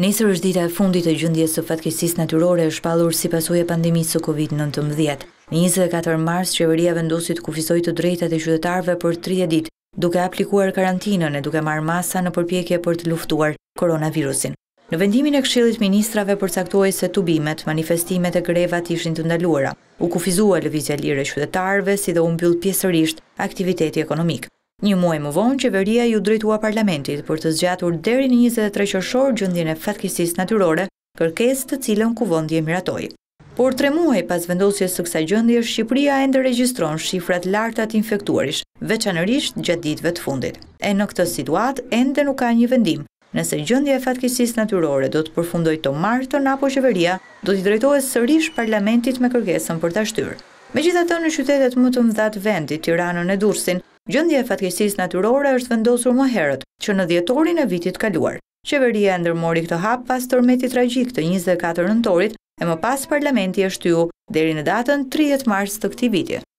Nesër është dita e fundit e gjundjes së fatkesis naturore e shpalur si pasuje e pandemisë së COVID-19. Në 24 mars, qeveria vendosit kufisoj të drejtet e qytetarve për 30 dit, duke aplikuar karantinën e duke marë masa në përpjekje për të luftuar koronavirusin. Në vendimin e kshilit ministrave përcaktuaj se tubimet, manifestimet e grevat ishin të ndaluara, u kufizua lëvizja lire qytetarve si dhe umbyll pjesërisht aktiviteti ekonomik. Një muaj më vonë, qeveria ju drejtua parlamentit për të zgjatur deri në 23 qëshor gjëndjën e fatkisis natyrore, kërkes të cilën ku vondje miratoj. Por tre muaj pas vendosje së kësa gjëndje, Shqipria e ndërregistron shifrat lartat infektuarish, veçanërisht gjatë ditve të fundit. E në këtë situat, ende nuk ka një vendim. Nëse gjëndje e fatkisis natyrore do të përfundoj të martën, apo qeveria do t'i drejtoj sërish parlamentit me kërkesën për të ashtyrë. Me gjitha të në qytetet më të mëdhat vendit, Tiranën e Dursin, Gjendja e fatkeqësisë natyrore është vendosur më herët, që në dhjetorin e vitit kaluar. Qeveria e ndërmori këtë hap pas tërmetit tragjik të 24 nëntorit e më pas parlamenti e shtyu deri në datën 30 mars të këti vitit.